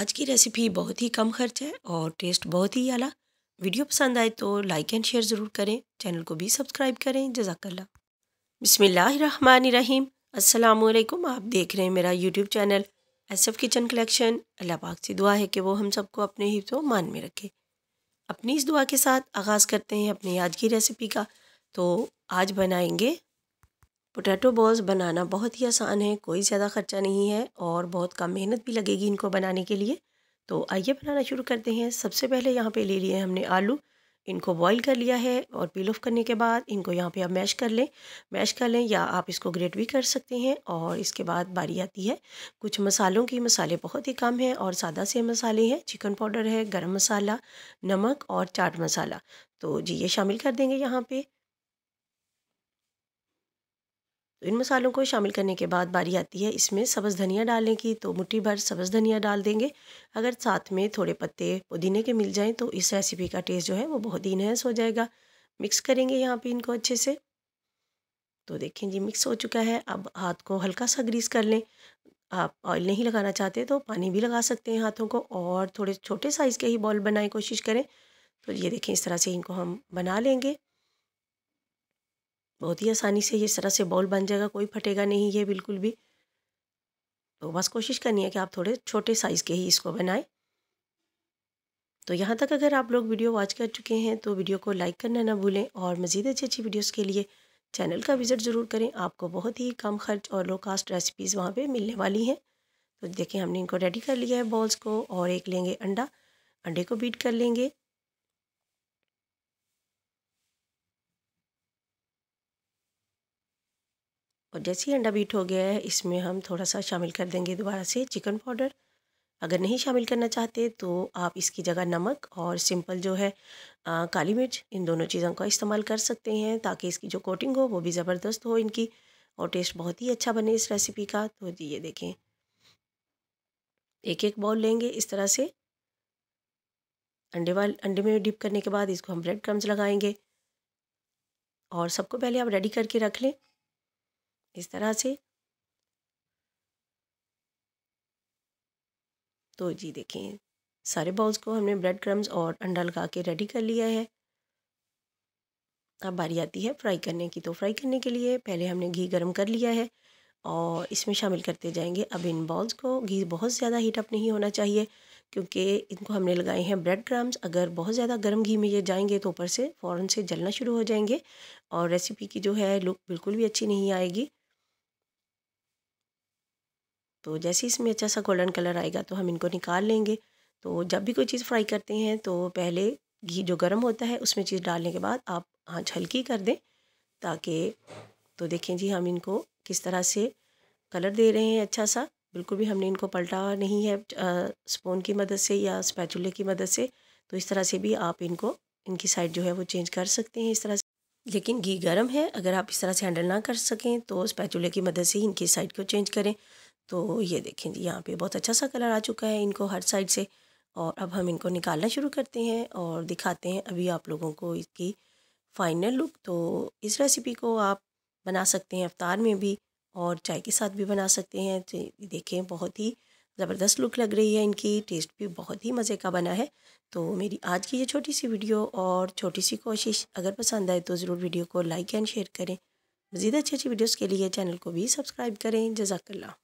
आज की रेसिपी बहुत ही कम खर्च है और टेस्ट बहुत ही आला वीडियो पसंद आए तो लाइक एंड शेयर ज़रूर करें चैनल को भी सब्सक्राइब करें जजाकल्ला बिसमीम असलकुम आप देख रहे हैं मेरा YouTube channel S F kitchen collection अल्लाह पाक से दुआ है कि वो हम सबको अपने ही तो मान में रखे अपनी इस दुआ के साथ आगाज़ करते हैं अपनी आज की रेसिपी का तो आज बनाएंगे पोटैटो बॉल्स बनाना बहुत ही आसान है कोई ज़्यादा ख़र्चा नहीं है और बहुत कम मेहनत भी लगेगी इनको बनाने के लिए तो आइए बनाना शुरू करते हैं सबसे पहले यहाँ पे ले लिए हमने आलू इनको बॉईल कर लिया है और पील ऑफ करने के बाद इनको यहाँ पे आप मैश कर लें मैश कर लें या आप इसको ग्रेट भी कर सकते हैं और इसके बाद बारी आती है कुछ मसालों की मसाले बहुत ही कम हैं और सादा से मसाले हैं चिकन पाउडर है गर्म मसाला नमक और चाट मसाला तो जी ये शामिल कर देंगे यहाँ पर तो इन मसालों को शामिल करने के बाद बारी आती है इसमें सब्ज़ धनिया डालने की तो मुट्ठी भर सब्ज़ धनिया डाल देंगे अगर साथ में थोड़े पत्ते पुदीने के मिल जाएं तो इस रेसिपी का टेस्ट जो है वो बहुत ही इनहेंस हो जाएगा मिक्स करेंगे यहाँ पे इनको अच्छे से तो देखें जी मिक्स हो चुका है अब हाथ को हल्का सा ग्रीस कर लें आप ऑयल नहीं लगाना चाहते तो पानी भी लगा सकते हैं हाथों को और थोड़े छोटे साइज़ के ही बॉल बनाए कोशिश करें तो ये देखें इस तरह से इनको हम बना लेंगे बहुत ही आसानी से ये इस तरह से बॉल बन जाएगा कोई फटेगा नहीं ये बिल्कुल भी तो बस कोशिश करनी है कि आप थोड़े छोटे साइज़ के ही इसको बनाएं तो यहाँ तक अगर आप लोग वीडियो वॉच कर चुके हैं तो वीडियो को लाइक करना ना भूलें और मज़ीद अच्छी अच्छी वीडियोज़ के लिए चैनल का विज़िट ज़रूर करें आपको बहुत ही कम खर्च और लो कास्ट रेसिपीज़ वहाँ पर मिलने वाली हैं तो देखिए हमने इनको रेडी कर लिया है बॉल्स को और एक लेंगे अंडा अंडे को बीट कर लेंगे और जैसे ही अंडा बीट हो गया है इसमें हम थोड़ा सा शामिल कर देंगे दोबारा से चिकन पाउडर अगर नहीं शामिल करना चाहते तो आप इसकी जगह नमक और सिंपल जो है आ, काली मिर्च इन दोनों चीज़ों का इस्तेमाल कर सकते हैं ताकि इसकी जो कोटिंग हो वो भी ज़बरदस्त हो इनकी और टेस्ट बहुत ही अच्छा बने इस रेसिपी का तो जी ये देखें एक एक बॉल लेंगे इस तरह से अंडे वाल अंडे में डिप करने के बाद इसको हम ब्रेड क्रम्स लगाएंगे और सबको पहले आप रेडी करके रख लें इस तरह से तो जी देखें सारे बाउल्स को हमने ब्रेड क्रम्स और अंडा लगा के रेडी कर लिया है अब बारी आती है फ्राई करने की तो फ्राई करने के लिए पहले हमने घी गर्म कर लिया है और इसमें शामिल करते जाएंगे अब इन बॉल्स को घी बहुत ज़्यादा हीट अप नहीं होना चाहिए क्योंकि इनको हमने लगाए हैं ब्रेड क्रम्स अगर बहुत ज़्यादा गर्म घी में ये जाएंगे तो ऊपर से फ़ौरन से जलना शुरू हो जाएंगे और रेसिपी की जो है लुक बिल्कुल भी अच्छी नहीं आएगी तो जैसे इसमें अच्छा सा गोल्डन कलर आएगा तो हम इनको निकाल लेंगे तो जब भी कोई चीज़ फ्राई करते हैं तो पहले घी जो गर्म होता है उसमें चीज़ डालने के बाद आप आँच हल्की कर दें ताकि तो देखें जी हम इनको किस तरह से कलर दे रहे हैं अच्छा सा बिल्कुल भी हमने इनको पलटा नहीं है स्पून की मदद से या स्पैचुले की मदद से तो इस तरह से भी आप इनको इनकी साइड जो है वो चेंज कर सकते हैं इस तरह से लेकिन घी गर्म है अगर आप इस तरह से हैंडल ना कर सकें तो स्पैचुले की मदद से ही इनकी साइड को चेंज करें तो ये देखें जी यहाँ पे बहुत अच्छा सा कलर आ चुका है इनको हर साइड से और अब हम इनको निकालना शुरू करते हैं और दिखाते हैं अभी आप लोगों को इसकी फाइनल लुक तो इस रेसिपी को आप बना सकते हैं अवतार में भी और चाय के साथ भी बना सकते हैं तो देखें बहुत ही ज़बरदस्त लुक लग रही है इनकी टेस्ट भी बहुत ही मज़े का बना है तो मेरी आज की ये छोटी सी वीडियो और छोटी सी कोशिश अगर पसंद आए तो ज़रूर वीडियो को लाइक एंड शेयर करें मज़ीद अच्छी अच्छी वीडियोज़ के लिए चैनल को भी सब्सक्राइब करें जजाकल्ला